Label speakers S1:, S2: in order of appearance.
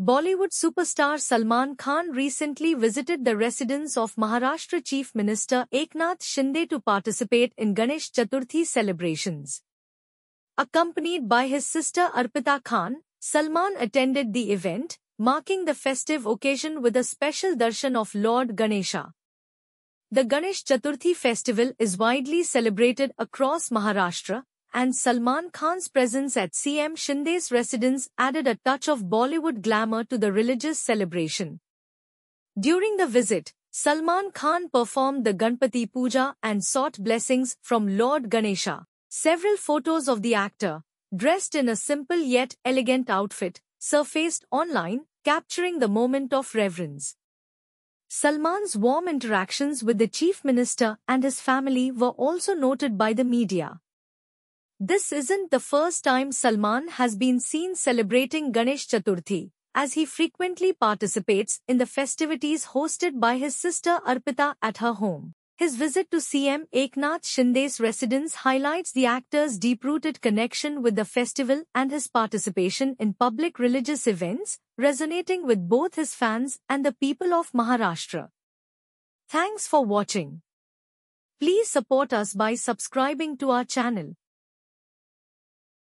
S1: Bollywood superstar Salman Khan recently visited the residence of Maharashtra Chief Minister Eknath Shinde to participate in Ganesh Chaturthi celebrations. Accompanied by his sister Arpita Khan, Salman attended the event, marking the festive occasion with a special darshan of Lord Ganesha. The Ganesh Chaturthi festival is widely celebrated across Maharashtra, and Salman Khan's presence at CM Shinde's residence added a touch of Bollywood glamour to the religious celebration. During the visit, Salman Khan performed the Ganpati Puja and sought blessings from Lord Ganesha. Several photos of the actor, dressed in a simple yet elegant outfit, surfaced online, capturing the moment of reverence. Salman's warm interactions with the chief minister and his family were also noted by the media. This isn't the first time Salman has been seen celebrating Ganesh Chaturthi, as he frequently participates in the festivities hosted by his sister Arpita at her home. His visit to CM Eknath Shinde's residence highlights the actor's deep-rooted connection with the festival and his participation in public religious events, resonating with both his fans and the people of Maharashtra. Thanks for watching. Please support us by subscribing to our channel.